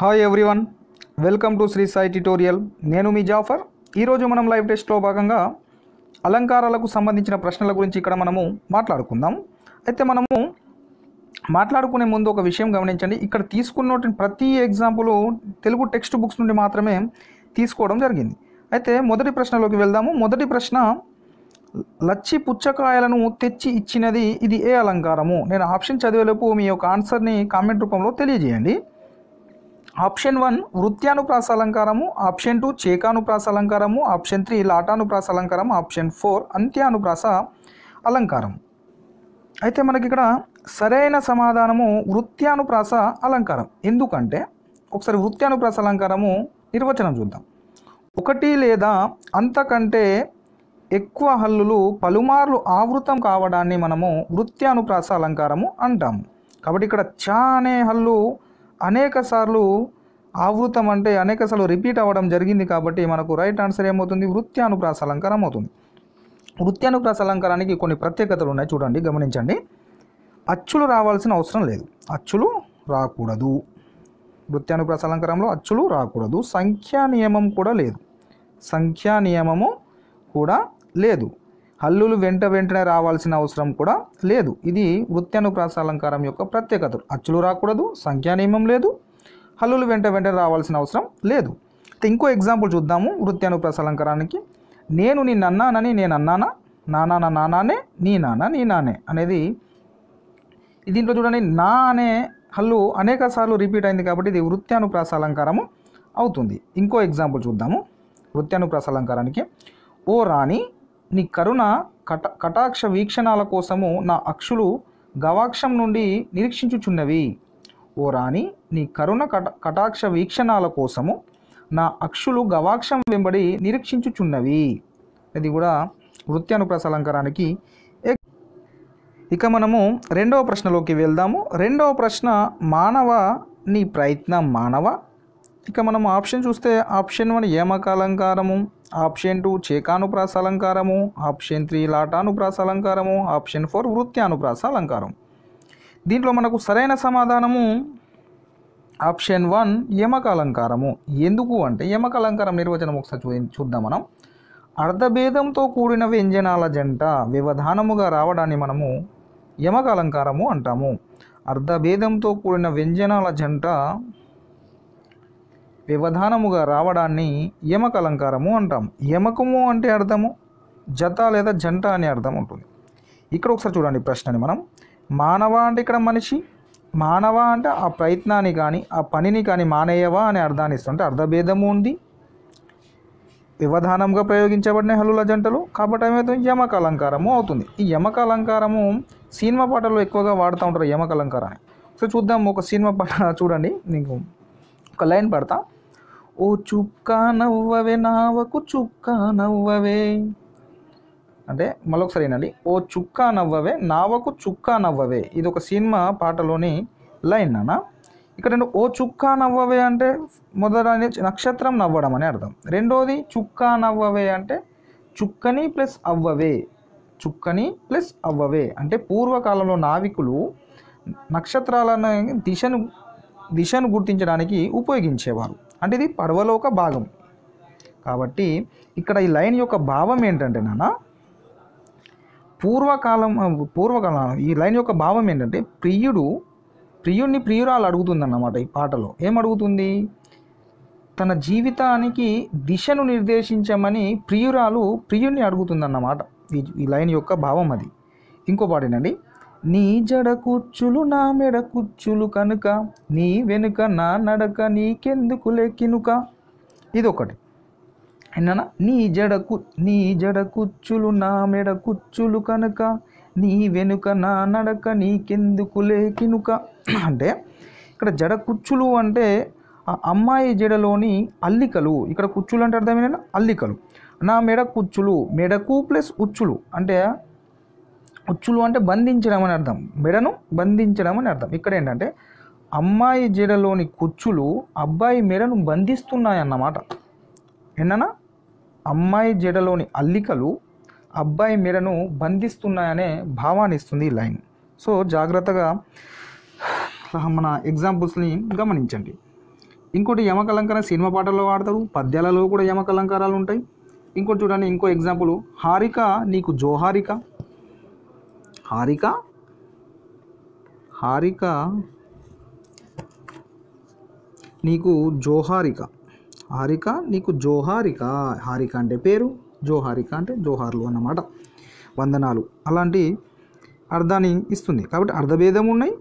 hi everyone welcome to Shri Sai tutorial నేను మీ జాఫర్ ఈరోజు మనం లైవ్ టెస్ట్లో భాగంగా అలంకారాలకు సంబంధించిన ప్రశ్నల గురించి ఇక్కడ మనము మాట్లాడుకుందాం అయితే మనము మాట్లాడుకునే ముందు ఒక విషయం గమనించండి ఇక్కడ తీసుకున్న ప్రతి ఎగ్జాంపుల్ తెలుగు టెక్స్ట్ బుక్స్ నుండి మాత్రమే తీసుకోవడం జరిగింది అయితే మొదటి ప్రశ్నలోకి వెళ్దాము మొదటి ప్రశ్న లచ్చి పుచ్చకాయలను తెచ్చి ఇచ్చినది ఇది ఏ అలంకారము నేను ఆప్షన్ చదివేలోపు మీ యొక్క ఆన్సర్ని కామెంట్ రూపంలో తెలియజేయండి ఆప్షన్ వన్ వృత్యానుప్రాస అలంకారము ఆప్షన్ టూ చేకానుప్రాస అలంకారము ఆప్షన్ త్రీ లాటానుప్రాస అలంకారం ఆప్షన్ ఫోర్ అంత్యానుప్రాస అలంకారం అయితే మనకి ఇక్కడ సరైన సమాధానము వృత్యానుప్రాస అలంకారం ఎందుకంటే ఒకసారి వృత్యానుప్రాస అలంకారము నిర్వచనం చూద్దాం ఒకటి లేదా అంతకంటే ఎక్కువ హల్లులు పలుమార్లు ఆవృతం కావడాన్ని మనము వృత్యానుప్రాస అలంకారము అంటాము కాబట్టి ఇక్కడ చా అనే హల్లు అనేక సార్లు ఆవృతం అంటే అనేక సార్లు రిపీట్ అవ్వడం జరిగింది కాబట్టి మనకు రైట్ ఆన్సర్ ఏమవుతుంది వృత్యానుప్రాస అలంకారం అవుతుంది వృత్యానుప్రాస అలంకారానికి కొన్ని ప్రత్యేకతలు ఉన్నాయి చూడండి గమనించండి అచ్చులు రావాల్సిన అవసరం లేదు అచ్చులు రాకూడదు వృత్యానుప్రాస అలంకారంలో అచ్చులు రాకూడదు సంఖ్యా నియమం కూడా లేదు సంఖ్యా నియమము కూడా లేదు హల్లులు వెంట వెంటనే రావాల్సిన అవసరం కూడా లేదు ఇది వృత్యానుప్రాస అలంకారం యొక్క ప్రత్యేకతలు అచ్చులు రాకూడదు సంఖ్యా నియమం లేదు హల్లులు వెంట వెంటనే రావాల్సిన అవసరం లేదు ఇంకో ఎగ్జాంపుల్ చూద్దాము వృత్యానుప్రాస అలంకారానికి నేను నీ నన్నానని నేను అన్నానా నానా నా నానానే నీ నాన్న నీ నానే అనేది దీంట్లో చూడండి నా అనే హల్లు అనేక సార్లు రిపీట్ అయింది కాబట్టి ఇది వృత్యానుప్రాస అలంకారము అవుతుంది ఇంకో ఎగ్జాంపుల్ చూద్దాము వృత్యానుప్రాస అలంకారానికి ఓ రాణి నీ కరుణ కట కటాక్ష వీక్షణాల కోసము నా అక్షులు గవాక్షం నుండి నిరీక్షించుచున్నవి ఓ రాణి నీ కరుణ కట కటాక్ష వీక్షణాల కోసము నా అక్షులు గవాక్షం వెంబడి నిరీక్షించుచున్నవి అది కూడా వృత్యానుప్రాస అలంకారానికి ఇక మనము రెండవ ప్రశ్నలోకి వెళ్దాము రెండవ ప్రశ్న మానవ నీ ప్రయత్నం మానవ ఇక మనం ఆప్షన్ చూస్తే ఆప్షన్ వన్ ఏమక అలంకారము ఆప్షన్ టూ చేకానుప్రాస అలంకారము ఆప్షన్ త్రీ లాటానుప్రాస అలంకారము ఆప్షన్ ఫోర్ వృత్యానుప్రాస అలంకారం దీంట్లో మనకు సరైన సమాధానము ఆప్షన్ వన్ యమక అలంకారము ఎందుకు అంటే యమక అలంకారం నిర్వచనం ఒకసారి చూ చూద్దాం మనం అర్ధభేదంతో కూడిన వ్యంజనాల జంట వ్యవధానముగా రావడాన్ని మనము యమక అలంకారము అంటాము అర్ధభేదంతో కూడిన వ్యంజనాల జంట వ్యవధానముగా రావడాన్ని యమక అలంకారము అంటాం యమకము అంటే అర్థము జత లేదా జంట అని అర్థం ఉంటుంది ఇక్కడ ఒకసారి చూడండి ప్రశ్నని మనం మానవ అంటే ఇక్కడ మనిషి మానవ అంటే ఆ ప్రయత్నాన్ని కానీ ఆ పనిని కానీ మానేయవా అనే అర్థాన్ని ఇస్తుంటే అర్థభేదము ఉంది వ్యవధానంగా ప్రయోగించబడిన హలుల జంటలు కాబట్టి ఏమవుతుంది యమక అలంకారము అవుతుంది ఈ యమక అలంకారము సినిమా పాటల్లో ఎక్కువగా వాడుతూ ఉంటారు యమక అలంకారాన్ని సో చూద్దాం ఒక సినిమా పాట చూడండి నీకు ఒక లైన్ పడతా ఓ చుక్కా నవ్వవే నావకు చుక్కా నవ్వవే అంటే మళ్ళొకసారి ఏంటండి ఓ చుక్కా నవ్వవే నావకు చుక్కా నవ్వవే ఇది ఒక సినిమా పాటలోని లైన్ అన్న ఇక్కడ ఓ చుక్కా నవ్వవే అంటే మొదట నక్షత్రం నవ్వడం అని అర్థం రెండోది చుక్కా నవ్వవే అంటే చుక్కని ప్లస్ అవ్వవే చుక్కని ప్లస్ అవ్వవే అంటే పూర్వకాలంలో నావికులు నక్షత్రాలను దిశను దిశను గుర్తించడానికి ఉపయోగించేవారు అంటే ఇది పడవలో ఒక భాగం కాబట్టి ఇక్కడ ఈ లైన్ యొక్క భావం ఏంటంటే నాన్న పూర్వకాలం పూర్వకాలం ఈ లైన్ యొక్క భావం ఏంటంటే ప్రియుడు ప్రియుడిని ప్రియురాలు అడుగుతుందన్నమాట ఈ పాటలో ఏం అడుగుతుంది తన జీవితానికి దిశను నిర్దేశించమని ప్రియురాలు ప్రియుణ్ణి అడుగుతుందన్నమాట ఈ లైన్ యొక్క భావం అది ఇంకో పాటేనండి నీ జడ కుచ్చులు నా మెడ కూర్చులు కనుక నీ వెనుక నా నడక నీకెందుకు లెక్కినుక ఇది ఒకటి ఏంటన్నా నీ జడకు నీ జడ కుచ్చులు నా మెడ కూర్చులు కనుక నీ వెనుక నా నడక నీకెందుకు లేకినుక అంటే ఇక్కడ జడ కుచ్చులు అంటే ఆ అమ్మాయి జడలోని అల్లికలు ఇక్కడ కుచ్చులు అంటే అర్థం ఏంటంటే అల్లికలు నా మెడ కుచ్చులు మెడకు ప్లస్ ఉచ్చులు అంటే ఉచ్చులు అంటే బంధించడం అని అర్థం మెడను బంధించడం అని అర్థం ఇక్కడ ఏంటంటే అమ్మాయి జడలోని కుచ్చులు అబ్బాయి మెడను బంధిస్తున్నాయన్నమాట ఏంటన్నా అమ్మాయి జడలోని అల్లికలు అబ్బాయి మెడను బంధిస్తున్నాయనే భావాన్ని ఇస్తుంది ఈ లైన్ సో జాగ్రత్తగా మన ఎగ్జాంపుల్స్ని గమనించండి ఇంకోటి యమకలంకరణ సినిమా పాటల్లో వాడతారు పద్యాలలో కూడా యమకలంకారాలు ఉంటాయి ఇంకోటి చూడండి ఇంకో ఎగ్జాంపుల్ హారిక నీకు జోహారిక హారిక హారిక నీకు జోహారిక హారిక నీకు జోహారిక హారిక అంటే పేరు జోహారిక అంటే జోహార్లు అన్నమాట వందనాలు అలాంటి అర్థాన్ని ఇస్తుంది కాబట్టి అర్థభేదం ఉన్నాయి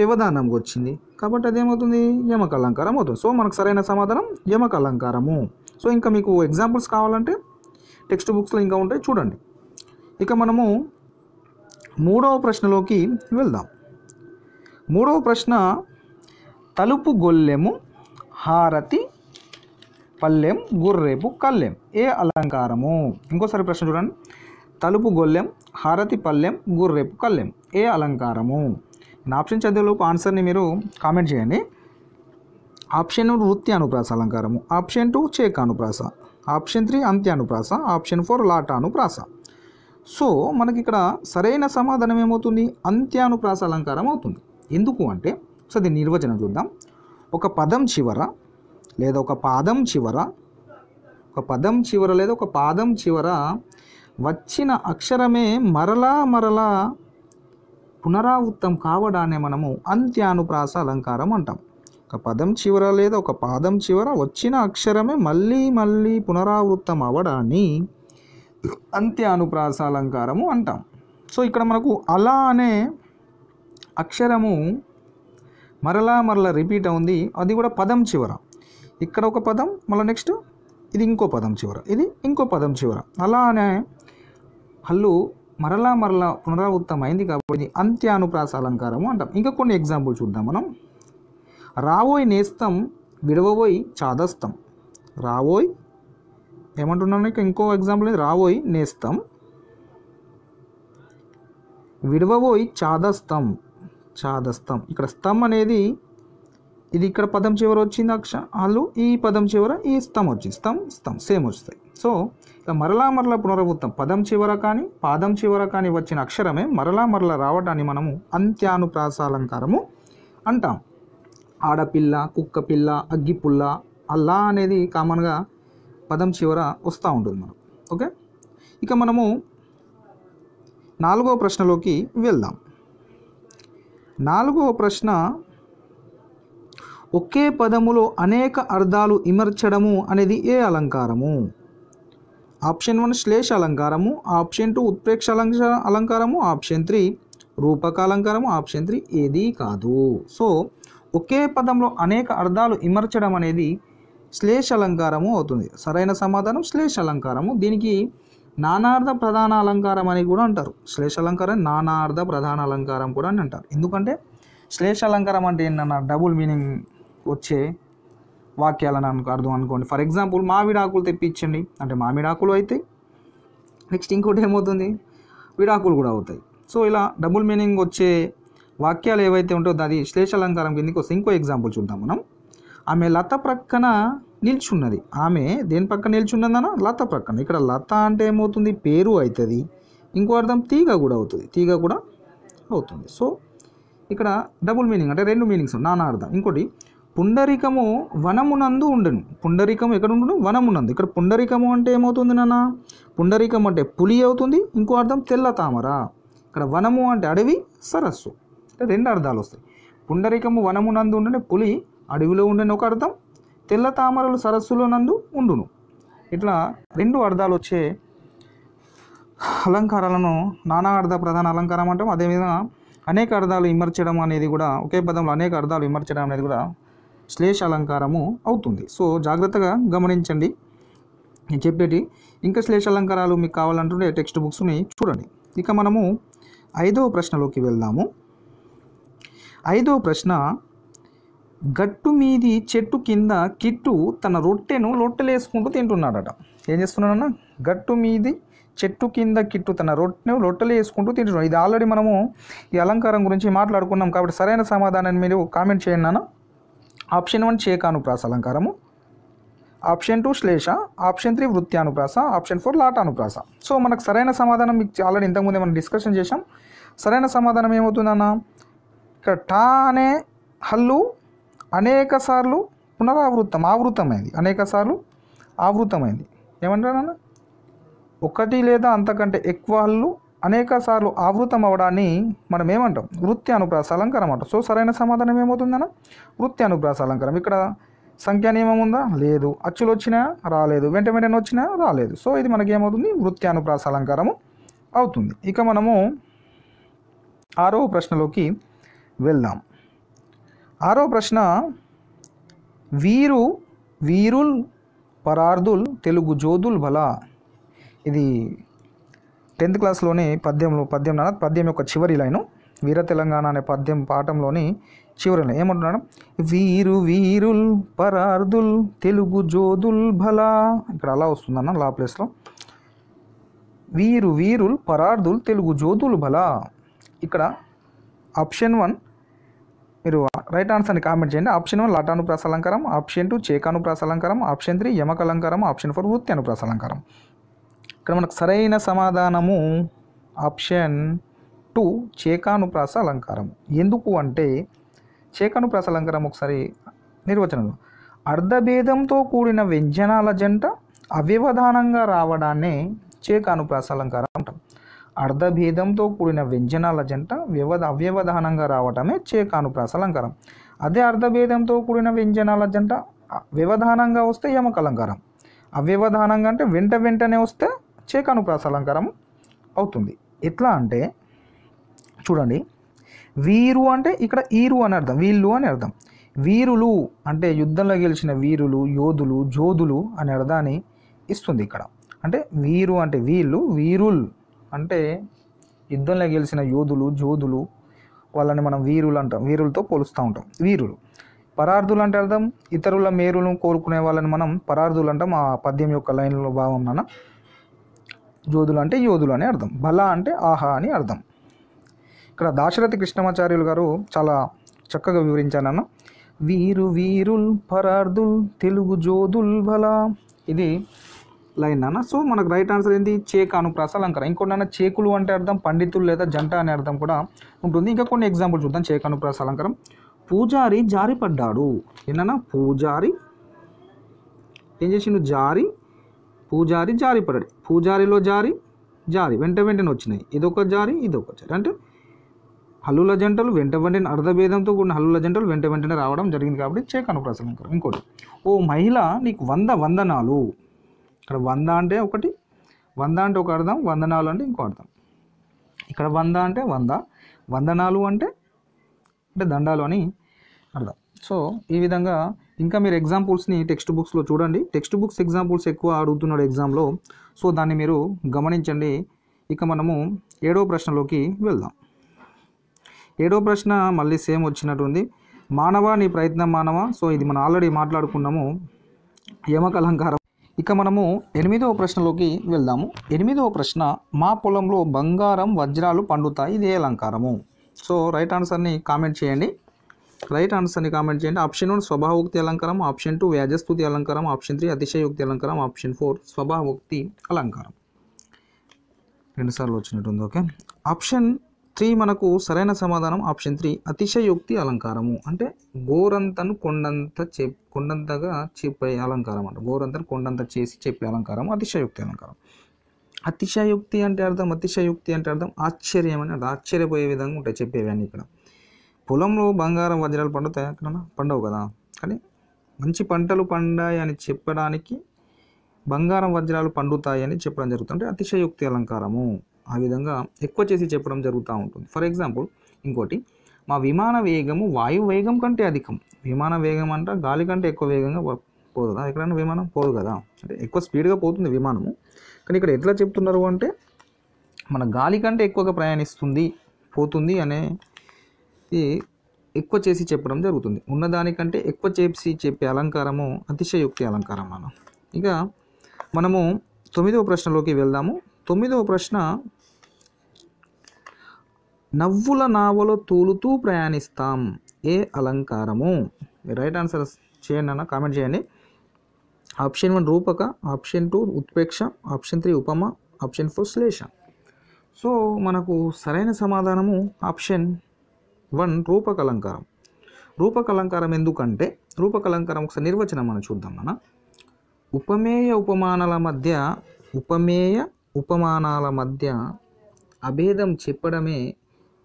వ్యవధానం వచ్చింది కాబట్టి అదేమవుతుంది యమక అలంకారం అవుతుంది సో మనకు సరైన సమాధానం యమక అలంకారము సో ఇంకా మీకు ఎగ్జాంపుల్స్ కావాలంటే టెక్స్ట్ బుక్స్లో ఇంకా ఉంటాయి చూడండి ఇక మనము మూడవ ప్రశ్నలోకి వెళ్దాం మూడవ ప్రశ్న తలుపు గొల్లెము హారతి పల్లెం గుర్రేపు కల్లెం ఏ అలంకారము ఇంకోసారి ప్రశ్న చూడండి తలుపు గొల్లెం హారతి పల్లెం గుర్రేపు కల్లెం ఏ అలంకారము ఆప్షన్ చదివేలోపు ఆన్సర్ని మీరు కామెంట్ చేయండి ఆప్షన్ వృత్తి అనుప్రాస అలంకారము ఆప్షన్ టూ చేక అనుప్రాస ఆప్షన్ త్రీ అంత్య అనుప్రాస ఆప్షన్ ఫోర్ లాట అనుప్రాస సో మనకి ఇక్కడ సరైన సమాధానం ఏమవుతుంది అంత్యానుప్రాస అలంకారం అవుతుంది ఎందుకు అంటే సో దీని నిర్వచనం చూద్దాం ఒక పదం చివర లేదా ఒక పాదం చివర ఒక పదం చివర లేదా ఒక పాదం చివర వచ్చిన అక్షరమే మరలా మరలా పునరావృత్తం కావడాన్ని మనము అంత్యానుప్రాస అలంకారం అంటాం ఒక పదం చివర లేదా ఒక పాదం చివర వచ్చిన అక్షరమే మళ్ళీ మళ్ళీ పునరావృత్తం అవడాన్ని అంత్య అనుప్రాస అలంకారము అంటాం సో ఇక్కడ మనకు అలా అనే అక్షరము మరలా మరలా రిపీట్ అవుంది అది కూడా పదం చివర ఇక్కడ ఒక పదం మళ్ళీ నెక్స్ట్ ఇది ఇంకో పదం చివర ఇది ఇంకో పదం చివర అలానే హల్లు మరలా మరలా పునరావృతమైంది కాబట్టి అంత్యానుప్రాస అలంకారము అంటాం ఇంకా కొన్ని ఎగ్జాంపుల్ చూద్దాం మనం రావోయ్ నేస్తం విడవబోయి చాదస్తం రావోయ్ ఏమంటున్నాను ఇంకో ఎగ్జాంపుల్ రాబోయి నేస్తం విడవబోయి చాదస్తం చాదస్తం ఇక్కడ స్తం అనేది ఇది ఇక్కడ పదం చివర వచ్చింది అక్ష వాళ్ళు ఈ పదం చివర ఈ స్తం వచ్చింది స్తం స్తం సేమ్ వస్తాయి సో ఇక మరలా మరల పునరావృతం పదం చివర కానీ పాదం చివర కానీ వచ్చిన అక్షరమే మరలా మరల రావటాన్ని మనము అంత్యానుప్రాసాలంకారము అంటాం ఆడపిల్ల కుక్కపిల్ల అగ్గిపుల్ల అల్లా అనేది కామన్గా పదం చివర వస్తూ ఉంటుంది మనకు ఓకే ఇక మనము నాలుగవ ప్రశ్నలోకి వెళ్దాం నాలుగవ ప్రశ్న ఒకే పదములో అనేక అర్థాలు ఇమర్చడము అనేది ఏ అలంకారము ఆప్షన్ వన్ శ్లేష అలంకారము ఆప్షన్ టూ ఉత్ప్రేక్ష అలంక అలంకారము ఆప్షన్ త్రీ రూపక అలంకారము ఆప్షన్ త్రీ ఏది కాదు సో ఒకే పదంలో అనేక అర్థాలు ఇమర్చడం అనేది శ్లేష అలంకారము అవుతుంది సరైన సమాధానం శ్లేష అలంకారము దీనికి నానార్థ ప్రధాన అలంకారం అని కూడా అంటారు శ్లేష అలంకారం నానార్థ ప్రధాన అలంకారం కూడా అని అంటారు ఎందుకంటే శ్లేష అలంకారం అంటే ఏంటన్న డబుల్ మీనింగ్ వచ్చే వాక్యాలను అనుకో అర్థం అనుకోండి ఫర్ ఎగ్జాంపుల్ మామిడాకులు తెప్పించండి అంటే మామిడాకులు అవుతాయి నెక్స్ట్ ఇంకోటి ఏమవుతుంది విడాకులు కూడా అవుతాయి సో ఇలా డబుల్ మీనింగ్ వచ్చే వాక్యాలు ఏవైతే ఉంటాయో అది శ్లేష అలంకారం కిందకి వస్తే ఇంకో ఎగ్జాంపుల్ చూద్దాం మనం ఆమె లత ప్రక్కన నిల్చున్నది ఆమె దేని పక్కన నిల్చున్నదన లత ప్రక్కన ఇక్కడ లత అంటే ఏమవుతుంది పేరు అవుతుంది ఇంకో అర్థం తీగ కూడా అవుతుంది తీగ కూడా అవుతుంది సో ఇక్కడ డబుల్ మీనింగ్ అంటే రెండు మీనింగ్స్ నానా అర్థం ఇంకోటి పుండరికము వనమునందు ఉండను పుండరికము ఎక్కడ ఉండను వనమునందు ఇక్కడ పుండరికము అంటే ఏమవుతుంది నాన్న పుండరికం అంటే పులి అవుతుంది ఇంకో అర్థం తెల్ల తామర ఇక్కడ వనము అంటే అడవి సరస్సు అంటే రెండు అర్థాలు వస్తాయి పుండరికము వనమునందు ఉండనే పులి అడవిలో ఉండని ఒక అర్థం తెల్ల తామరలు సరస్సులో నందు ఉండును ఇట్లా రెండు అర్థాలు వచ్చే అలంకారాలను నానా అర్థ ప్రధాన అలంకారం అంటాం అదేవిధంగా అనేక అర్థాలు ఇమర్చడం అనేది కూడా ఒకే పదంలో అనేక అర్థాలు విమర్చడం అనేది కూడా శ్లేష అలంకారము అవుతుంది సో జాగ్రత్తగా గమనించండి నేను చెప్పేటి ఇంకా శ్లేష అలంకారాలు మీకు కావాలంటుంటే టెక్స్ట్ బుక్స్ని చూడండి ఇక మనము ఐదవ ప్రశ్నలోకి వెళ్దాము ఐదవ ప్రశ్న గట్టు మీది చెట్టు కింద కిట్టు తన రొట్టెను లొట్టెలేసుకుంటూ తింటున్నాడట ఏం చేస్తున్నాడన్న గట్టు మీది చెట్టు కింద కిట్టు తన రొట్టెను రొట్టెలు వేసుకుంటూ తింటున్నాడు ఇది ఆల్రెడీ మనము ఈ అలంకారం గురించి మాట్లాడుకున్నాం కాబట్టి సరైన సమాధానాన్ని మీరు కామెంట్ చేయండి నాన్న ఆప్షన్ వన్ చేకానుప్రాస అలంకారము ఆప్షన్ టూ శ్లేష ఆప్షన్ త్రీ అనుప్రాస ఆప్షన్ ఫోర్ లాటానుప్రాస సో మనకు సరైన సమాధానం మీకు ఆల్రెడీ ఇంతకుముందే మనం డిస్కషన్ చేసాం సరైన సమాధానం ఏమవుతుందన్న ఇక్కడ టా అనే హల్లు అనేకసార్లు పునరావృతం ఆవృతమైంది అనేకసార్లు ఆవృతమైంది ఏమంటారా ఒకటి లేదా అంతకంటే ఎక్కువ అనేక సార్లు ఆవృతం అవడాన్ని మనం ఏమంటాం వృత్తి అనుప్రాస అలంకారం అంట సో సరైన సమాధానం ఏమవుతుందన్న వృత్తి అనుప్రాస అలంకారం ఇక్కడ సంఖ్యా నియమం ఉందా లేదు అచ్చులు వచ్చినా రాలేదు వెంట వెంటనే వచ్చినా రాలేదు సో ఇది మనకి ఏమవుతుంది వృత్తి అనుప్రాస అలంకారము అవుతుంది ఇక మనము ఆరో ప్రశ్నలోకి వెళ్దాం ఆరో ప్రశ్న వీరు వీరుల్ పరార్దుల్ తెలుగు జోదుల్ బల ఇది టెన్త్ క్లాస్లోని పద్యంలో పద్యం నాన్న పద్యం యొక్క చివరి లైను వీర తెలంగాణ అనే పద్యం పాఠంలోని చివరి లైన్ ఏమంటున్నాను వీరు వీరుల్ పరార్దుల్ తెలుగు జోదుల్ బల ఇక్కడ అలా వస్తుందన్న లా ప్లేస్లో వీరు వీరుల్ పరార్దుల్ తెలుగు జోదుల్ బల ఇక్కడ ఆప్షన్ వన్ మీరు రైట్ ఆన్సర్ని కామెంట్ చేయండి ఆప్షన్ వన్ లటాను అలంకారం ఆప్షన్ టూ చేకాను అలంకారం ఆప్షన్ త్రీ యమక అలంకారం ఆప్షన్ ఫోర్ వృత్తి అను అలంకారం ఇక్కడ మనకు సరైన సమాధానము ఆప్షన్ టూ చేకానుప్రాస అలంకారం ఎందుకు అంటే చేకానుప్రాస అలంకారం ఒకసారి నిర్వచనంలో అర్ధభేదంతో కూడిన వ్యంజనాల జంట అవ్యవధానంగా రావడాన్నే చేకానుప్రాస అలంకారం అంటాం అర్ధభేదంతో కూడిన వ్యంజనాల జంట వ్యవధ అవ్యవధానంగా రావటమే చేకానుప్రాస అలంకారం అదే అర్ధభేదంతో కూడిన వ్యంజనాల జంట వ్యవధానంగా వస్తే యమక అలంకారం అవ్యవధానంగా అంటే వెంట వెంటనే వస్తే చేకానుప్రాస అలంకారం అవుతుంది ఎట్లా అంటే చూడండి వీరు అంటే ఇక్కడ ఈరు అని అర్థం వీళ్ళు అని అర్థం వీరులు అంటే యుద్ధంలో గెలిచిన వీరులు యోధులు జోధులు అనే అర్థాన్ని ఇస్తుంది ఇక్కడ అంటే వీరు అంటే వీళ్ళు వీరుల్ అంటే యుద్ధంలో గెలిచిన యోధులు జోధులు వాళ్ళని మనం వీరులు అంటాం వీరులతో పోలుస్తూ ఉంటాం వీరులు పరార్థులు అంటే అర్థం ఇతరుల మేరులను కోరుకునే వాళ్ళని మనం పరార్థులు అంటాం ఆ పద్యం యొక్క లైన్లో భావం నాన్న జోధులు అంటే యోధులు అని అర్థం బల అంటే ఆహా అని అర్థం ఇక్కడ దాశరథి కృష్ణమాచార్యులు గారు చాలా చక్కగా వివరించానన్న వీరు వీరుల్ పరార్థుల్ తెలుగు జోధుల్ బల ఇది లైన్ అన్న సో మనకు రైట్ ఆన్సర్ ఏంటి చేకాను ప్రాసలంకరణ ఇంకోటి చేకులు అంటే అర్థం పండితులు లేదా జంట అనే అర్థం కూడా ఉంటుంది ఇంకా కొన్ని ఎగ్జాంపుల్ చూద్దాం చేకాను ప్రాసలంకరం పూజారి జారిపడ్డాడు ఏంటన్నా పూజారి ఏం చేసిండు జారి పూజారి జారి పడ్డాడు పూజారిలో జారి జారి వెంట వెంటనే వచ్చినాయి ఇదొక జారి ఇదొక జారి అంటే హల్లుల జంటలు వెంట వెంటనే అర్ధభేదంతో కూడిన హల్లుల జంటలు వెంట వెంటనే రావడం జరిగింది కాబట్టి చేకాను ప్రసలంకారం ఇంకోటి ఓ మహిళ నీకు వంద వందనాలు ఇక్కడ వంద అంటే ఒకటి వంద అంటే ఒక అర్థం వందనాలు అంటే ఇంకో అర్థం ఇక్కడ వంద అంటే వంద వందనాలు అంటే అంటే దండాలు అని అర్థం సో ఈ విధంగా ఇంకా మీరు ఎగ్జాంపుల్స్ని టెక్స్ట్ బుక్స్లో చూడండి టెక్స్ట్ బుక్స్ ఎగ్జాంపుల్స్ ఎక్కువ అడుగుతున్నాడు ఎగ్జామ్లో సో దాన్ని మీరు గమనించండి ఇక మనము ఏడో ప్రశ్నలోకి వెళ్దాం ఏడో ప్రశ్న మళ్ళీ సేమ్ వచ్చినట్టుంది మానవా నీ ప్రయత్నం మానవ సో ఇది మనం ఆల్రెడీ మాట్లాడుకున్నాము యమక అలంకారం ఇక మనము ఎనిమిదవ ప్రశ్నలోకి వెళ్దాము ఎనిమిదవ ప్రశ్న మా పొలంలో బంగారం వజ్రాలు పండుతాయి ఇదే అలంకారము సో రైట్ ఆన్సర్ని కామెంట్ చేయండి రైట్ ఆన్సర్ని కామెంట్ చేయండి ఆప్షన్ వన్ స్వభావోక్తి అలంకారం ఆప్షన్ టూ వ్యాజస్తుతి అలంకారం ఆప్షన్ త్రీ అతిశయోక్తి అలంకారం ఆప్షన్ ఫోర్ స్వభావోక్తి అలంకారం రెండుసార్లు వచ్చినట్టుంది ఓకే ఆప్షన్ త్రీ మనకు సరైన సమాధానం ఆప్షన్ త్రీ అతిశయోక్తి అలంకారము అంటే గోరంతను కొండంత చె కొండంతగా చెప్పే అలంకారం అంట గోరంతను కొండంత చేసి చెప్పే అలంకారం అతిశయోక్తి అలంకారం అతిశయోక్తి అంటే అర్థం అతిశయోక్తి అంటే అర్థం ఆశ్చర్యం అని ఆశ్చర్యపోయే విధంగా ఉంటాయి చెప్పేవన్నీ ఇక్కడ పొలంలో బంగారం వజ్రాలు పండుతాయి అక్కడ పండవు కదా కానీ మంచి పంటలు పండాయి అని చెప్పడానికి బంగారం వజ్రాలు పండుతాయి అని చెప్పడం జరుగుతుంది అంటే అతిశయోక్తి అలంకారము ఆ విధంగా ఎక్కువ చేసి చెప్పడం జరుగుతూ ఉంటుంది ఫర్ ఎగ్జాంపుల్ ఇంకోటి మా విమాన వేగము వాయు వేగం కంటే అధికం విమాన వేగం అంటే గాలి కంటే ఎక్కువ వేగంగా పోతుందా ఎక్కడైనా విమానం పోదు కదా అంటే ఎక్కువ స్పీడ్గా పోతుంది విమానము కానీ ఇక్కడ ఎట్లా చెప్తున్నారు అంటే మన గాలి కంటే ఎక్కువగా ప్రయాణిస్తుంది పోతుంది అనే ఎక్కువ చేసి చెప్పడం జరుగుతుంది ఉన్నదానికంటే ఎక్కువ చేసి చెప్పే అలంకారము అతిశయోక్తి అలంకారం మనం ఇక మనము తొమ్మిదవ ప్రశ్నలోకి వెళ్దాము తొమ్మిదవ ప్రశ్న నవ్వుల నావలో తూలుతూ ప్రయాణిస్తాం ఏ అలంకారము రైట్ ఆన్సర్ చేయండి అన్న కామెంట్ చేయండి ఆప్షన్ వన్ రూపక ఆప్షన్ టూ ఉత్పేక్ష ఆప్షన్ త్రీ ఉపమ ఆప్షన్ ఫోర్ శ్లేష సో మనకు సరైన సమాధానము ఆప్షన్ వన్ రూపక అలంకారం రూపక అలంకారం ఎందుకంటే రూపక అలంకారం ఒకసారి నిర్వచనం మనం చూద్దాం మన ఉపమేయ ఉపమానాల మధ్య ఉపమేయ ఉపమానాల మధ్య అభేదం చెప్పడమే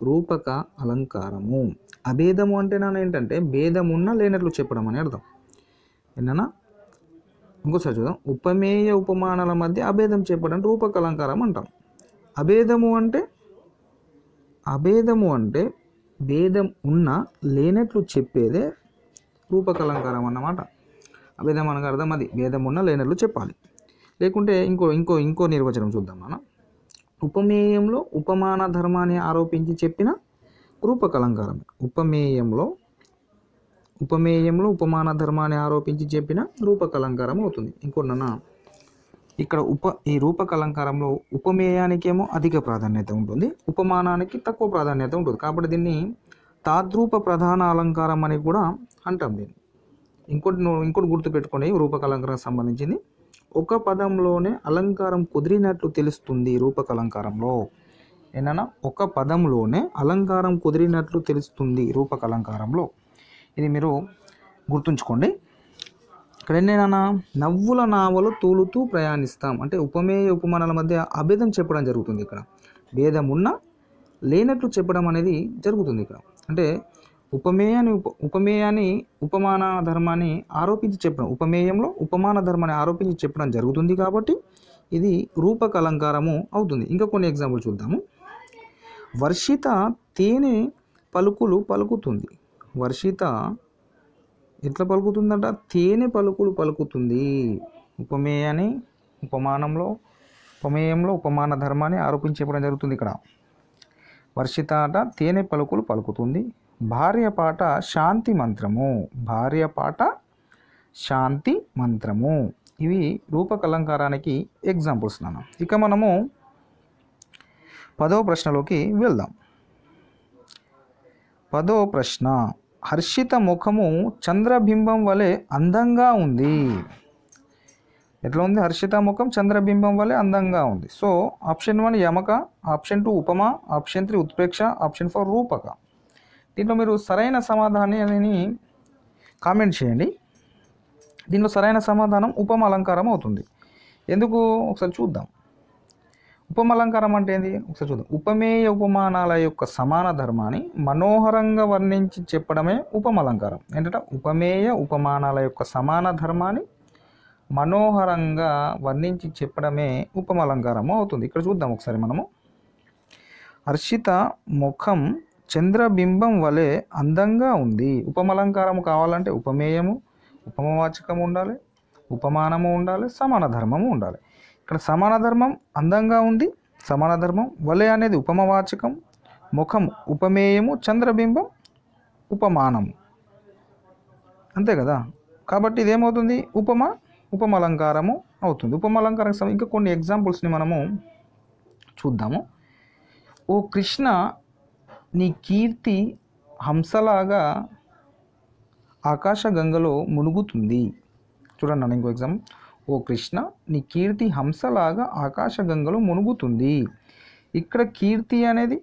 రూపక అలంకారము అభేదము అంటే నన్ను ఏంటంటే భేదమున్న లేనట్లు చెప్పడం అని అర్థం ఏంటన్నా ఇంకోసారి చూద్దాం ఉపమేయ ఉపమానాల మధ్య అభేదం చెప్పడం రూపక అలంకారం అంటాం అభేదము అంటే అభేదము అంటే భేదం ఉన్న లేనట్లు చెప్పేదే రూపక అలంకారం అన్నమాట అభేదం అనగా అర్థం అది భేదం ఉన్న లేనట్లు చెప్పాలి లేకుంటే ఇంకో ఇంకో ఇంకో నిర్వచనం చూద్దాం మనం ఉపమేయంలో ఉపమాన ధర్మాన్ని ఆరోపించి చెప్పిన రూపకలంకారమే ఉపమేయంలో ఉపమేయంలో ఉపమాన ధర్మాన్ని ఆరోపించి చెప్పిన రూపకలంకారం అవుతుంది ఇంకొన్న ఇక్కడ ఉప ఈ రూపకలంకారంలో ఉపమేయానికేమో అధిక ప్రాధాన్యత ఉంటుంది ఉపమానానికి తక్కువ ప్రాధాన్యత ఉంటుంది కాబట్టి దీన్ని తాద్రూప ప్రధాన అలంకారం అని కూడా అంటాం దీన్ని ఇంకోటి ఇంకోటి గుర్తుపెట్టుకోండి రూపకలంకారం సంబంధించింది ఒక పదంలోనే అలంకారం కుదిరినట్లు తెలుస్తుంది రూపకలంకారంలో ఏంటన్నా ఒక పదంలోనే అలంకారం కుదిరినట్లు తెలుస్తుంది రూపకలంకారంలో ఇది మీరు గుర్తుంచుకోండి ఇక్కడ ఏంటన్నా నవ్వుల నావలు తూలుతూ ప్రయాణిస్తాం అంటే ఉపమేయ ఉపమానాల మధ్య అభేదం చెప్పడం జరుగుతుంది ఇక్కడ భేదం ఉన్న లేనట్లు చెప్పడం అనేది జరుగుతుంది ఇక్కడ అంటే ఉపమేయాన్ని ఉప ఉపమేయాన్ని ఉపమాన ధర్మాన్ని ఆరోపించి చెప్పడం ఉపమేయంలో ఉపమాన ధర్మాన్ని ఆరోపించి చెప్పడం జరుగుతుంది కాబట్టి ఇది రూపకలంకారము అవుతుంది ఇంకా కొన్ని ఎగ్జాంపుల్ చూద్దాము వర్షిత తేనె పలుకులు పలుకుతుంది వర్షిత ఎట్లా పలుకుతుందంట తేనె పలుకులు పలుకుతుంది ఉపమేయాన్ని ఉపమానంలో ఉపమేయంలో ఉపమాన ధర్మాన్ని ఆరోపించి చెప్పడం జరుగుతుంది ఇక్కడ వర్షిత అంట తేనె పలుకులు పలుకుతుంది భార్య పాట శాంతి మంత్రము భార్య పాట శాంతి మంత్రము ఇవి రూపకలంకారానికి ఎగ్జాంపుల్స్ నాన్న ఇక మనము పదో ప్రశ్నలోకి వెళ్దాం పదో ప్రశ్న హర్షిత ముఖము చంద్రబింబం వలె అందంగా ఉంది ఎట్లా ఉంది హర్షిత ముఖం చంద్రబింబం వలె అందంగా ఉంది సో ఆప్షన్ వన్ యమక ఆప్షన్ టూ ఉపమా ఆప్షన్ త్రీ ఉత్ప్రేక్ష ఆప్షన్ ఫోర్ రూపక దీంట్లో మీరు సరైన సమాధానాన్ని కామెంట్ చేయండి దీంట్లో సరైన సమాధానం ఉపమ అలంకారం అవుతుంది ఎందుకు ఒకసారి చూద్దాం ఉపమలంకారం అంటే ఏంది ఒకసారి చూద్దాం ఉపమేయ ఉపమానాల యొక్క సమాన ధర్మాన్ని మనోహరంగా వర్ణించి చెప్పడమే ఉపమలంకారం ఏంటంటే ఉపమేయ ఉపమానాల యొక్క సమాన ధర్మాన్ని మనోహరంగా వర్ణించి చెప్పడమే ఉపమలంకారం అవుతుంది ఇక్కడ చూద్దాం ఒకసారి మనము హర్షిత ముఖం చంద్రబింబం వలె అందంగా ఉంది ఉపమలంకారము కావాలంటే ఉపమేయము ఉపమవాచకము ఉండాలి ఉపమానము ఉండాలి సమాన ధర్మము ఉండాలి ఇక్కడ సమాన ధర్మం అందంగా ఉంది సమాన ధర్మం వలె అనేది ఉపమవాచకం ముఖం ఉపమేయము చంద్రబింబం ఉపమానము అంతే కదా కాబట్టి ఇదేమవుతుంది ఉపమ ఉపమలంకారము అవుతుంది ఉపమలంకారం ఇంకా కొన్ని ఎగ్జాంపుల్స్ని మనము చూద్దాము ఓ కృష్ణ నీ కీర్తి హంసలాగా ఆకాశగంగలో మునుగుతుంది చూడండి నన్ను ఇంకో ఎగ్జామ్ ఓ కృష్ణ నీ కీర్తి హంసలాగా ఆకాశగంగలో మునుగుతుంది ఇక్కడ కీర్తి అనేది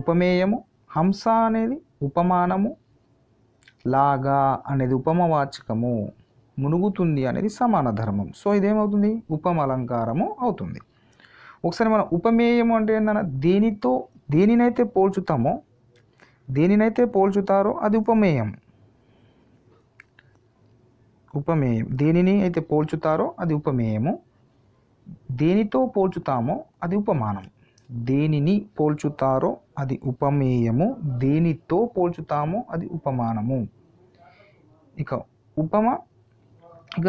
ఉపమేయము హంస అనేది ఉపమానము లాగా అనేది ఉపమవాచకము మునుగుతుంది అనేది సమాన ధర్మం సో ఇదేమవుతుంది ఉపమ అలంకారము అవుతుంది ఒకసారి మనం ఉపమేయము అంటే ఏంటన్నా దేనితో దేనినైతే పోల్చుతామో దేనినైతే పోల్చుతారో అది ఉపమేయం ఉపమేయం దేనిని అయితే పోల్చుతారో అది ఉపమేయము దేనితో పోల్చుతామో అది ఉపమానం దేనిని పోల్చుతారో అది ఉపమేయము దేనితో పోల్చుతామో అది ఉపమానము ఇక ఉపమ ఇక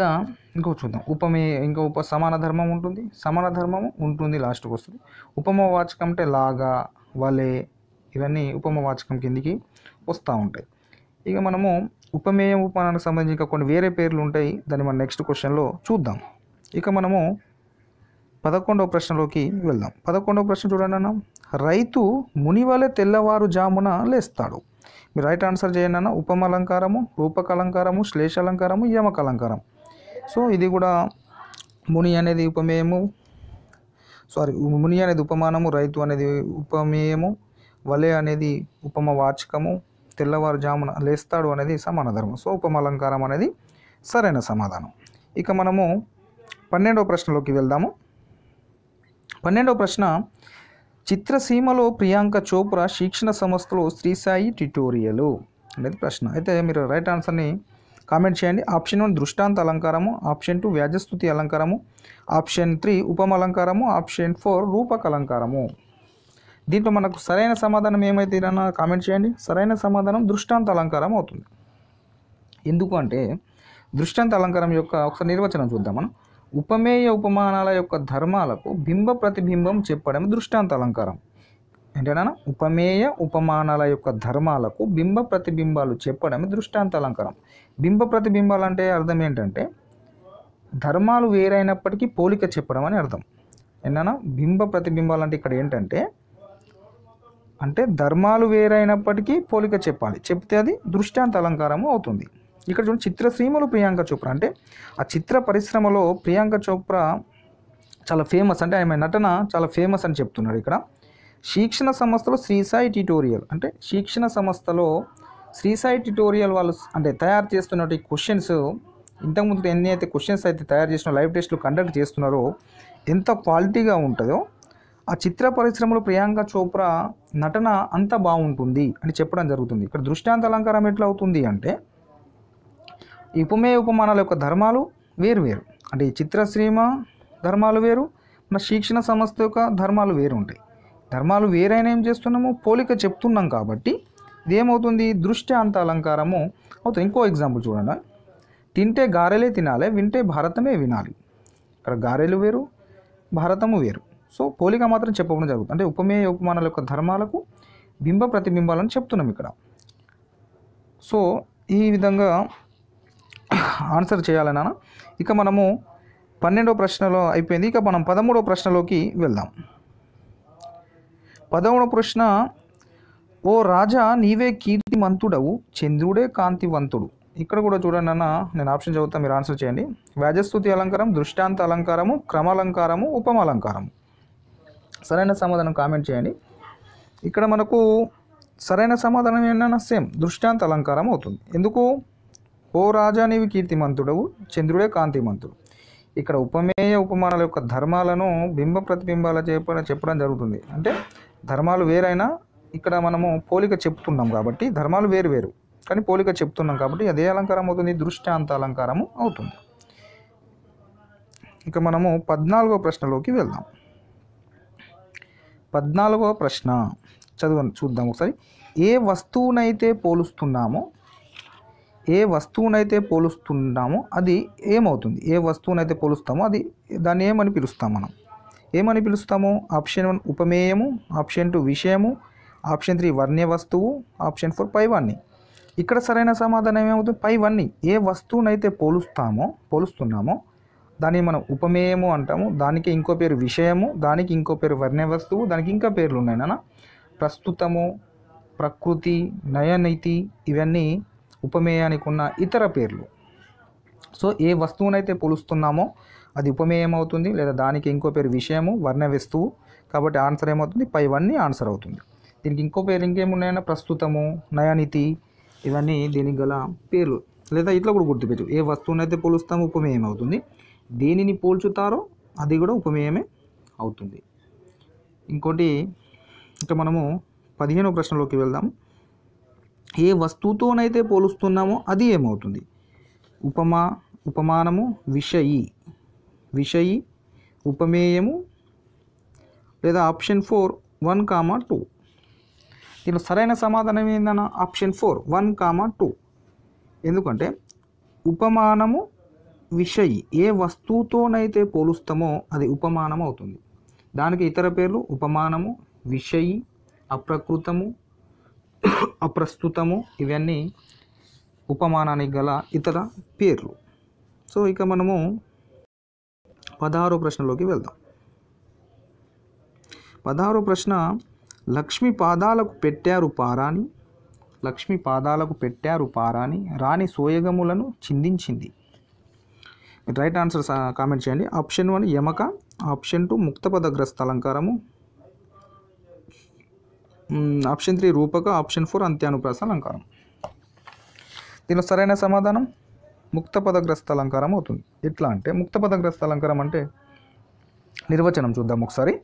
ఇంకో చూద్దాం ఉపమే ఇంకా ఉప సమాన ధర్మం ఉంటుంది సమాన ధర్మము ఉంటుంది లాస్ట్కి వస్తుంది ఉపమవాచకం అంటే లాగా వలే ఇవన్నీ ఉపమవాచకం కిందికి వస్తూ ఉంటాయి ఇక మనము ఉపమేయం ఉపమానానికి సంబంధించిన కొన్ని వేరే పేర్లు ఉంటాయి దాన్ని మనం నెక్స్ట్ క్వశ్చన్లో చూద్దాం ఇక మనము పదకొండవ ప్రశ్నలోకి వెళ్దాం పదకొండవ ప్రశ్న చూడండి అన్న రైతు తెల్లవారు జామున లేస్తాడు మీరు రైట్ ఆన్సర్ చేయండి అన్న ఉపమలంకారము రూపకలంకారము రూపక అలంకారము శ్లేష అలంకారము యమక సో ఇది కూడా ముని అనేది ఉపమేయము సారీ ముని అనేది ఉపమానము రైతు అనేది ఉపమేయము వలే అనేది ఉపమ వాచకము తెల్లవారుజామున లేస్తాడు అనేది సమాన ధర్మం సో అలంకారం అనేది సరైన సమాధానం ఇక మనము పన్నెండవ ప్రశ్నలోకి వెళ్దాము పన్నెండవ ప్రశ్న చిత్రసీమలో ప్రియాంక చోప్రా శిక్షణ సంస్థలో శ్రీసాయి ట్యుటోరియలు అనేది ప్రశ్న అయితే మీరు రైట్ ఆన్సర్ని కామెంట్ చేయండి ఆప్షన్ వన్ దృష్టాంత అలంకారము ఆప్షన్ టూ వ్యాజస్థుతి అలంకారము ఆప్షన్ త్రీ ఉపమ అలంకారము ఆప్షన్ ఫోర్ రూపక అలంకారము దీంట్లో మనకు సరైన సమాధానం ఏమైతే ఏమైతేనన్నా కామెంట్ చేయండి సరైన సమాధానం దృష్టాంత అలంకారం అవుతుంది ఎందుకు అంటే దృష్టాంత అలంకారం యొక్క ఒకసారి నిర్వచనం చూద్దాం మనం ఉపమేయ ఉపమానాల యొక్క ధర్మాలకు బింబ ప్రతిబింబం చెప్పడం దృష్టాంత అలంకారం ఏంటన్నా ఉపమేయ ఉపమానాల యొక్క ధర్మాలకు బింబ ప్రతిబింబాలు చెప్పడం దృష్టాంత అలంకారం బింబ ప్రతిబింబాలు అంటే అర్థం ఏంటంటే ధర్మాలు వేరైనప్పటికీ పోలిక చెప్పడం అని అర్థం ఏంటన్నా బింబ ప్రతిబింబాలు అంటే ఇక్కడ ఏంటంటే అంటే ధర్మాలు వేరైనప్పటికీ పోలిక చెప్పాలి చెప్తే అది దృష్టాంత అలంకారము అవుతుంది ఇక్కడ చూడండి చిత్రసీమలు ప్రియాంక చోప్రా అంటే ఆ చిత్ర పరిశ్రమలో ప్రియాంక చోప్రా చాలా ఫేమస్ అంటే ఆమె నటన చాలా ఫేమస్ అని చెప్తున్నారు ఇక్కడ శిక్షణ సంస్థలో శ్రీసాయి ట్యూటోరియల్ అంటే శిక్షణ సంస్థలో శ్రీసాయి ట్యూటోరియల్ వాళ్ళు అంటే తయారు చేస్తున్నటువంటి క్వశ్చన్స్ ఇంతకుముందు ఎన్ని అయితే క్వశ్చన్స్ అయితే తయారు చేసిన లైవ్ టెస్ట్లు కండక్ట్ చేస్తున్నారో ఎంత క్వాలిటీగా ఉంటుందో ఆ చిత్ర పరిశ్రమలో ప్రియాంక చోప్రా నటన అంత బాగుంటుంది అని చెప్పడం జరుగుతుంది ఇక్కడ దృష్టాంత అలంకారం ఎట్లా అవుతుంది అంటే ఉపమేయ ఉపమానాల యొక్క ధర్మాలు వేరు వేరు అంటే చిత్రశ్రీమ ధర్మాలు వేరు మన శిక్షణ సంస్థ యొక్క ధర్మాలు వేరు ఉంటాయి ధర్మాలు వేరైనా ఏం చేస్తున్నాము పోలిక చెప్తున్నాం కాబట్టి ఇదేమవుతుంది దృష్టాంత అలంకారము అవుతుంది ఇంకో ఎగ్జాంపుల్ చూడండి తింటే గారెలే తినాలి వింటే భారతమే వినాలి ఇక్కడ గారెలు వేరు భారతము వేరు సో పోలిక మాత్రం చెప్పడం జరుగుతుంది అంటే ఉపమేయ ఉపమానాల యొక్క ధర్మాలకు బింబ ప్రతిబింబాలను చెప్తున్నాం ఇక్కడ సో ఈ విధంగా ఆన్సర్ చేయాలన్నా ఇక మనము పన్నెండవ ప్రశ్నలో అయిపోయింది ఇక మనం పదమూడవ ప్రశ్నలోకి వెళ్దాం పదమూడవ ప్రశ్న ఓ రాజా నీవే కీర్తిమంతుడవు చంద్రుడే కాంతివంతుడు ఇక్కడ కూడా చూడండి అన్న నేను ఆప్షన్ చదువుతాను మీరు ఆన్సర్ చేయండి వ్యాజస్తుతి అలంకారం దృష్టాంత అలంకారము క్రమ ఉపమ అలంకారము సరైన సమాధానం కామెంట్ చేయండి ఇక్కడ మనకు సరైన సమాధానం ఏంటన్నా సేమ్ దృష్టాంత అలంకారం అవుతుంది ఎందుకు ఓ రాజా నీవి కీర్తిమంతుడవు చంద్రుడే కాంతిమంతుడు ఇక్కడ ఉపమేయ ఉపమానాల యొక్క ధర్మాలను బింబ ప్రతిబింబాల చెప్పడం చెప్పడం జరుగుతుంది అంటే ధర్మాలు వేరైనా ఇక్కడ మనము పోలిక చెప్తున్నాం కాబట్టి ధర్మాలు వేరు వేరు కానీ పోలిక చెప్తున్నాం కాబట్టి అదే అలంకారం అవుతుంది దృష్టాంత అలంకారము అవుతుంది ఇక మనము పద్నాలుగో ప్రశ్నలోకి వెళ్దాం పద్నాలుగవ ప్రశ్న చదువు చూద్దాం ఒకసారి ఏ వస్తువునైతే పోలుస్తున్నామో ఏ వస్తువునైతే పోలుస్తున్నామో అది ఏమవుతుంది ఏ వస్తువునైతే పోలుస్తామో అది దాన్ని ఏమని పిలుస్తాం మనం ఏమని పిలుస్తాము ఆప్షన్ వన్ ఉపమేయము ఆప్షన్ టూ విషయము ఆప్షన్ త్రీ వర్ణ్య వస్తువు ఆప్షన్ ఫోర్ వన్ని ఇక్కడ సరైన సమాధానం ఏమవుతుంది పై వన్ని ఏ వస్తువునైతే పోలుస్తామో పోలుస్తున్నామో దాన్ని మనం ఉపమేయము అంటాము దానికి ఇంకో పేరు విషయము దానికి ఇంకో పేరు వర్ణ్య వస్తువు దానికి ఇంకా పేర్లు ఉన్నాయి నాన్న ప్రస్తుతము ప్రకృతి నయనీతి ఇవన్నీ ఉపమేయానికి ఉన్న ఇతర పేర్లు సో ఏ వస్తువునైతే పొలుస్తున్నామో అది ఉపమేయం అవుతుంది లేదా దానికి ఇంకో పేరు విషయము వర్ణ వస్తువు కాబట్టి ఆన్సర్ ఏమవుతుంది పైవన్నీ ఆన్సర్ అవుతుంది దీనికి ఇంకో పేరు ఇంకేమున్నాయన్నా ప్రస్తుతము నయనితి ఇవన్నీ దీనికి గల పేర్లు లేదా ఇట్లా కూడా గుర్తుపెట్టు ఏ వస్తువునైతే పొలుస్తామో ఉపమేయం అవుతుంది దేనిని పోల్చుతారో అది కూడా ఉపమేయమే అవుతుంది ఇంకోటి ఇంకా మనము పదిహేనో ప్రశ్నలోకి వెళ్దాం ఏ వస్తువుతోనైతే పోలుస్తున్నామో అది ఏమవుతుంది ఉపమా ఉపమానము విషయి విషయి ఉపమేయము లేదా option four one comma two దీనిలో సరైన సమాధానం ఏందన్న option four one comma two ఎందుకంటే ఉపమానము విషయ్ ఏ వస్తువుతోనైతే పోలుస్తామో అది ఉపమానం అవుతుంది దానికి ఇతర పేర్లు ఉపమానము విషయి అప్రకృతము అప్రస్తుతము ఇవన్నీ ఉపమానానికి గల ఇతర పేర్లు సో ఇక మనము పదహారో ప్రశ్నలోకి వెళ్దాం పదహారో ప్రశ్న లక్ష్మి పాదాలకు పెట్టారు పారాని లక్ష్మి పాదాలకు పెట్టారు పారాని రాణి సోయగములను చిందించింది రైట్ ఆన్సర్ కామెంట్ చేయండి ఆప్షన్ వన్ యమక ఆప్షన్ టూ ముక్తపదగ్రస్త అలంకారము ఆప్షన్ త్రీ రూపక ఆప్షన్ ఫోర్ అంత్యానుప్రాస అలంకారం దీనిలో సరైన సమాధానం ముక్త పదగ్రస్త అలంకారం అవుతుంది ఎట్లా అంటే ముక్త పదగ్రస్త అలంకారం అంటే నిర్వచనం చూద్దాం ఒకసారి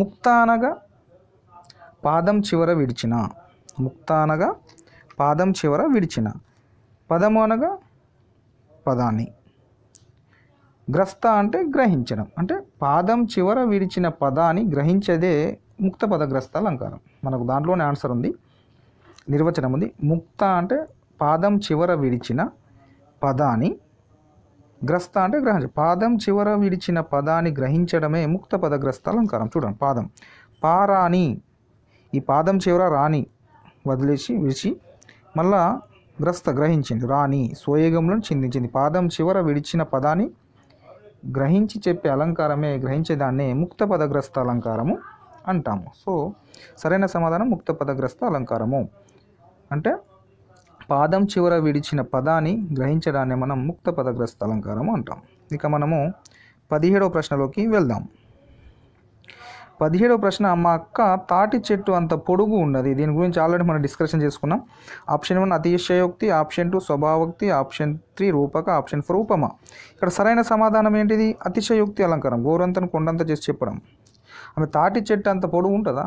ముక్త అనగా పాదం చివర విడిచిన ముక్త అనగా పాదం చివర విడిచిన పదము అనగా పదాన్ని గ్రస్త అంటే గ్రహించడం అంటే పాదం చివర విడిచిన పదాన్ని గ్రహించేదే ముక్త పదగ్రస్త అలంకారం మనకు దాంట్లోనే ఆన్సర్ ఉంది నిర్వచనం ఉంది ముక్త అంటే పాదం చివర విడిచిన పదాన్ని గ్రస్త అంటే గ్రహించ పాదం చివర విడిచిన పదాన్ని గ్రహించడమే ముక్త పదగ్రస్త అలంకారం చూడండి పాదం పారాని ఈ పాదం చివర రాణి వదిలేసి విడిచి మళ్ళా గ్రస్త గ్రహించింది రాణి స్వయోగంలో చిందించింది పాదం చివర విడిచిన పదాన్ని గ్రహించి చెప్పే అలంకారమే గ్రహించేదాన్నే ముక్త పదగ్రస్త అలంకారము అంటాము సో సరైన సమాధానం ముక్త పదగ్రస్త అలంకారము అంటే పాదం చివర విడిచిన పదాన్ని గ్రహించడాన్ని మనం ముక్త పదగ్రస్త అలంకారము అంటాం ఇక మనము పదిహేడవ ప్రశ్నలోకి వెళ్దాం పదిహేడవ ప్రశ్న మా అక్క తాటి చెట్టు అంత పొడుగు ఉన్నది దీని గురించి ఆల్రెడీ మనం డిస్కషన్ చేసుకున్నాం ఆప్షన్ వన్ అతిశయోక్తి ఆప్షన్ టూ స్వభావోక్తి ఆప్షన్ త్రీ రూపక ఆప్షన్ ఫోర్ ఉపమ ఇక్కడ సరైన సమాధానం ఏంటిది అతిశయోక్తి అలంకారం గోరంతను కొండంత చేసి చెప్పడం ఆమె తాటి చెట్టు అంత పొడుగు ఉంటుందా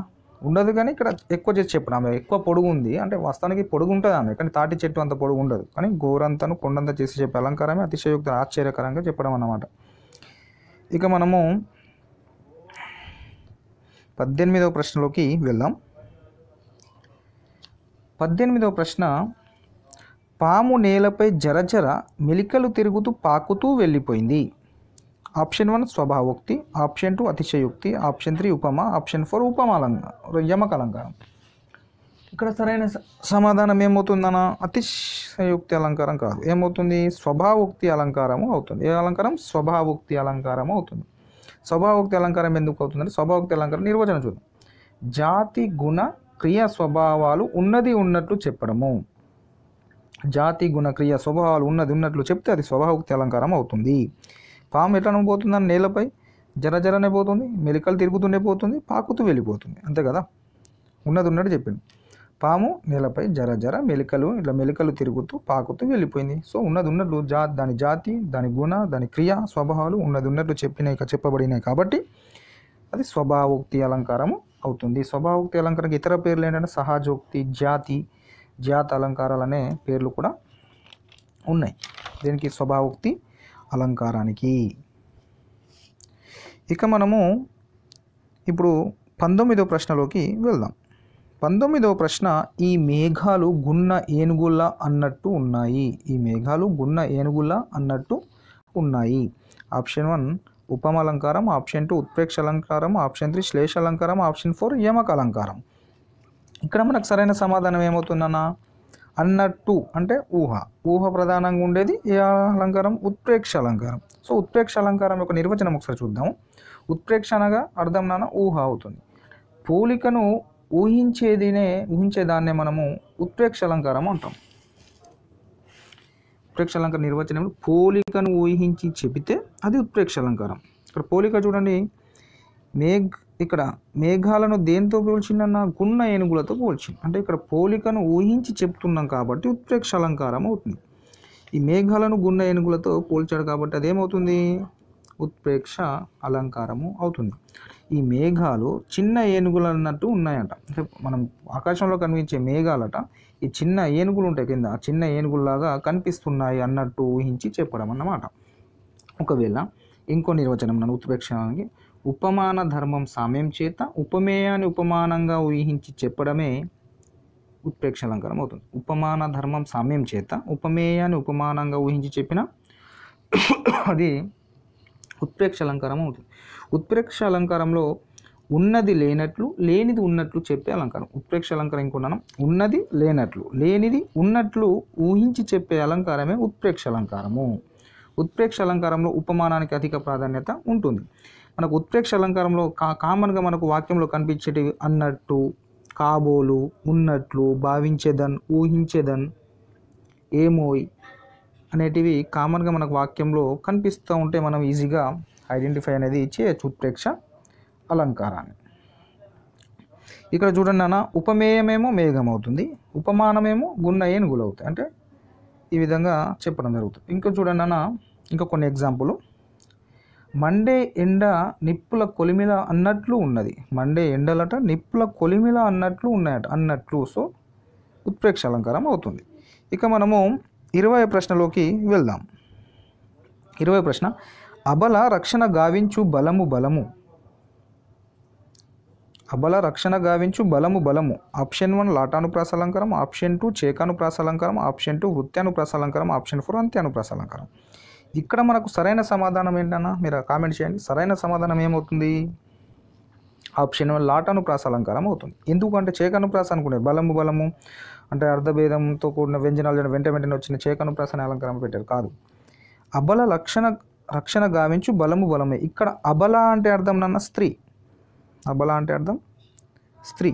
ఉండదు కానీ ఇక్కడ ఎక్కువ చేసి చెప్పడం ఆమె ఎక్కువ పొడుగు ఉంది అంటే వస్తానికి పొడుగు ఉంటుంది ఆమె కానీ తాటి చెట్టు అంత పొడుగు ఉండదు కానీ గోరంతను కొండంత చేసి చెప్పే అలంకారమే అతిశయోక్తి ఆశ్చర్యకరంగా చెప్పడం అన్నమాట ఇక మనము పద్దెనిమిదవ ప్రశ్నలోకి వెళ్దాం పద్దెనిమిదవ ప్రశ్న పాము నేలపై జరజర మెలికలు తిరుగుతూ పాకుతూ వెళ్ళిపోయింది ఆప్షన్ వన్ స్వభావోక్తి ఆప్షన్ టూ అతిశయోక్తి ఆప్షన్ త్రీ ఉపమా ఆప్షన్ ఫోర్ యమక అలంకారం ఇక్కడ సరైన సమాధానం ఏమవుతుందన్నా అతిశయోక్తి అలంకారం కాదు ఏమవుతుంది స్వభావోక్తి అలంకారము అవుతుంది ఏ అలంకారం స్వభావోక్తి అలంకారము అవుతుంది స్వభావోక్తి అలంకారం ఎందుకు అవుతుందంటే స్వభావోక్తి అలంకారం నిర్వచనం చూద్దాం జాతి గుణ క్రియ స్వభావాలు ఉన్నది ఉన్నట్లు చెప్పడము జాతి గుణ క్రియ స్వభావాలు ఉన్నది ఉన్నట్లు చెప్తే అది స్వభావోక్తి అలంకారం అవుతుంది పాము ఎట్లా పోతుందని నేలపై జర జరనే పోతుంది మెలికలు తిరుగుతూనే పోతుంది పాకుతూ వెళ్ళిపోతుంది అంతే కదా ఉన్నది ఉన్నట్టు చెప్పింది పాము నేలపై జర జర మెలికలు ఇట్లా మెలికలు తిరుగుతూ పాకుతూ వెళ్ళిపోయింది సో ఉన్నది ఉన్నట్లు జా దాని జాతి దాని గుణ దాని క్రియ స్వభావాలు ఉన్నది ఉన్నట్లు చెప్పినాయి చెప్పబడినాయి కాబట్టి అది స్వభావోక్తి అలంకారము అవుతుంది స్వభావోక్తి అలంకారానికి ఇతర పేర్లు ఏంటంటే సహజోక్తి జాతి జాత అనే పేర్లు కూడా ఉన్నాయి దీనికి స్వభావోక్తి అలంకారానికి ఇక మనము ఇప్పుడు పంతొమ్మిదో ప్రశ్నలోకి వెళ్దాం పంతొమ్మిదవ ప్రశ్న ఈ మేఘాలు గున్న ఏనుగుల్లా అన్నట్టు ఉన్నాయి ఈ మేఘాలు గున్న ఏనుగుల్లా అన్నట్టు ఉన్నాయి ఆప్షన్ వన్ ఉపమ అలంకారం ఆప్షన్ టూ ఉత్ప్రేక్ష అలంకారం ఆప్షన్ త్రీ శ్లేష అలంకారం ఆప్షన్ ఫోర్ యమక అలంకారం ఇక్కడ మనకు సరైన సమాధానం ఏమవుతుందన్నా అన్నట్టు అంటే ఊహ ఊహ ప్రధానంగా ఉండేది ఏ అలంకారం ఉత్ప్రేక్ష అలంకారం సో ఉత్ప్రేక్ష అలంకారం యొక్క నిర్వచనం ఒకసారి చూద్దాము ఉత్ప్రేక్ష అనగా అర్థం నాన్న ఊహ అవుతుంది పోలికను ఊహించేదినే ఊహించేదాన్నే మనము ఉత్ప్రేక్ష అలంకారం అంటాం ఉత్ప్రేక్ష అలంకార నిర్వచనం పోలికను ఊహించి చెబితే అది ఉత్ప్రేక్ష అలంకారం ఇక్కడ పోలిక చూడండి మేఘ్ ఇక్కడ మేఘాలను దేంతో పోల్చిందన్న గున్న ఏనుగులతో పోల్చింది అంటే ఇక్కడ పోలికను ఊహించి చెప్తున్నాం కాబట్టి ఉత్ప్రేక్ష అలంకారం అవుతుంది ఈ మేఘాలను గున్న ఏనుగులతో పోల్చాడు కాబట్టి అదేమవుతుంది ఉత్ప్రేక్ష అలంకారము అవుతుంది ఈ మేఘాలు చిన్న ఏనుగులు అన్నట్టు ఉన్నాయంట అంటే మనం ఆకాశంలో కనిపించే మేఘాలట ఈ చిన్న ఏనుగులు ఉంటాయి కింద ఆ చిన్న ఏనుగుల్లాగా కనిపిస్తున్నాయి అన్నట్టు ఊహించి చెప్పడం అన్నమాట ఒకవేళ ఇంకో నిర్వచనం నన్ను ఉత్ప్రేక్షణానికి ఉపమాన ధర్మం సామ్యం చేత ఉపమేయాన్ని ఉపమానంగా ఊహించి చెప్పడమే ఉత్ప్రేక్ష అలంకారం అవుతుంది ఉపమాన ధర్మం సామ్యం చేత ఉపమేయాన్ని ఉపమానంగా ఊహించి చెప్పిన అది ఉత్ప్రేక్ష అలంకారం అవుతుంది ఉత్ప్రేక్ష అలంకారంలో ఉన్నది లేనట్లు లేనిది ఉన్నట్లు చెప్పే అలంకారం ఉత్ప్రేక్ష అలంకారం ఇంకొన్నాను ఉన్నది లేనట్లు లేనిది ఉన్నట్లు ఊహించి చెప్పే అలంకారమే ఉత్ప్రేక్ష అలంకారము ఉత్ప్రేక్ష అలంకారంలో ఉపమానానికి అధిక ప్రాధాన్యత ఉంటుంది మనకు ఉత్ప్రేక్ష అలంకారంలో కా కామన్గా మనకు వాక్యంలో కనిపించేటివి అన్నట్టు కాబోలు ఉన్నట్లు భావించేదన్ ఊహించేదన్ ఏమోయ్ అనేటివి కామన్గా మనకు వాక్యంలో కనిపిస్తూ ఉంటే మనం ఈజీగా ఐడెంటిఫై అనేది చేయొచ్చు ఉత్ప్రేక్ష అలంకారాన్ని ఇక్కడ చూడండి నాన్న ఉపమేయమేమో మేఘం అవుతుంది ఉపమానమేమో గున్న ఏనుగులు అవుతాయి అంటే ఈ విధంగా చెప్పడం జరుగుతుంది ఇంకా చూడండి నాన్న ఇంకా కొన్ని ఎగ్జాంపుల్ మండే ఎండ నిప్పుల కొలిమిల అన్నట్లు ఉన్నది మండే ఎండలట నిప్పుల కొలిమిల అన్నట్లు ఉన్నాయట అన్నట్లు సో ఉత్ప్రేక్ష అలంకారం అవుతుంది ఇక మనము ఇరవై ప్రశ్నలోకి వెళ్దాం ఇరవై ప్రశ్న అబల రక్షణ గావించు బలము బలము అబల రక్షణ గావించు బలము బలము ఆప్షన్ వన్ లాటాను ప్రాసలంకారం ఆప్షన్ టూ చేకానుప్రాస ప్రాసలంకారం ఆప్షన్ టూ వృత్యాను ప్రాసలంకారం ఆప్షన్ ఫోర్ అంత్యాను ప్రాసలంకారం ఇక్కడ మనకు సరైన సమాధానం ఏంటన్నా మీరు కామెంట్ చేయండి సరైన సమాధానం ఏమవుతుంది ఆప్షన్ వన్ లాటాను అలంకారం అవుతుంది ఎందుకంటే చేకానుప్రాస ప్రాస అనుకునే బలము బలము అంటే అర్ధభేదంతో కూడిన వ్యంజనాలు వెంట వెంటనే వచ్చిన చేకను ప్రసన్న అలంకారం పెట్టారు కాదు అబల లక్షణ రక్షణ గావించు బలము బలమే ఇక్కడ అబల అంటే అర్థం నాన్న స్త్రీ అబల అంటే అర్థం స్త్రీ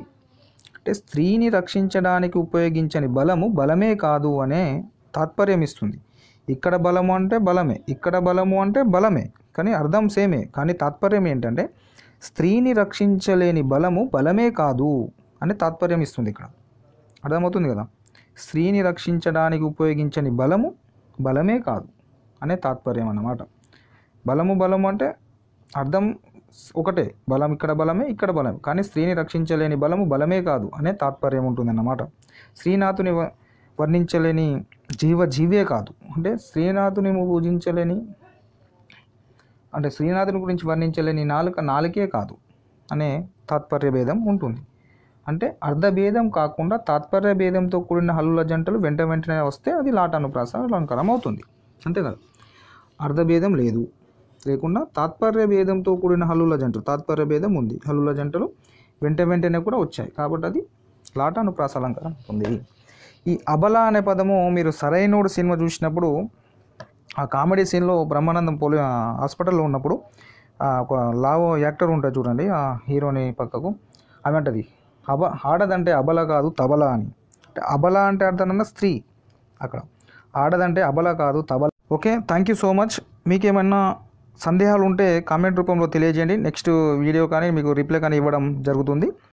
అంటే స్త్రీని రక్షించడానికి ఉపయోగించని బలము బలమే కాదు అనే తాత్పర్యం ఇస్తుంది ఇక్కడ బలము అంటే బలమే ఇక్కడ బలము అంటే బలమే కానీ అర్థం సేమే కానీ తాత్పర్యం ఏంటంటే స్త్రీని రక్షించలేని బలము బలమే కాదు అని తాత్పర్యం ఇస్తుంది ఇక్కడ అర్థమవుతుంది కదా స్త్రీని రక్షించడానికి ఉపయోగించని బలము బలమే కాదు అనే తాత్పర్యం అన్నమాట బలము బలము అంటే అర్థం ఒకటే బలం ఇక్కడ బలమే ఇక్కడ బలమే కానీ స్త్రీని రక్షించలేని బలము బలమే కాదు అనే తాత్పర్యం ఉంటుందన్నమాట శ్రీనాథుని వర్ణించలేని జీవ జీవే కాదు అంటే శ్రీనాథుని పూజించలేని అంటే శ్రీనాథుని గురించి వర్ణించలేని నాలుక నాలుకే కాదు అనే తాత్పర్య భేదం ఉంటుంది అంటే అర్ధభేదం కాకుండా తాత్పర్య భేదంతో కూడిన హల్లుల జంటలు వెంట వెంటనే వస్తే అది లాట అనుప్రాస అలంకారం అవుతుంది అంతే కదా అర్ధభేదం లేదు లేకుండా తాత్పర్య భేదంతో కూడిన హల్లుల జంటలు తాత్పర్య భేదం ఉంది హల్లుల జంటలు వెంట వెంటనే కూడా వచ్చాయి కాబట్టి అది లాట అనుప్రాస అలంకారం ఉంది ఈ అబల అనే పదము మీరు సరైనోడు సినిమా చూసినప్పుడు ఆ కామెడీ సీన్లో బ్రహ్మానందం పోలి హాస్పిటల్లో ఉన్నప్పుడు ఒక లావో యాక్టర్ ఉంటుంది చూడండి ఆ హీరోని పక్కకు అవి అంటది అబ ఆడదంటే అబల కాదు తబల అని అంటే అబల అంటే అర్థం స్త్రీ అక్కడ ఆడదంటే అబల కాదు తబల okay thank you so much మీకేమైనా సందేహాలు ఉంటే కామెంట్ రూపంలో తెలియజేయండి నెక్స్ట్ వీడియో కానీ మీకు రిప్లై కానీ ఇవ్వడం జరుగుతుంది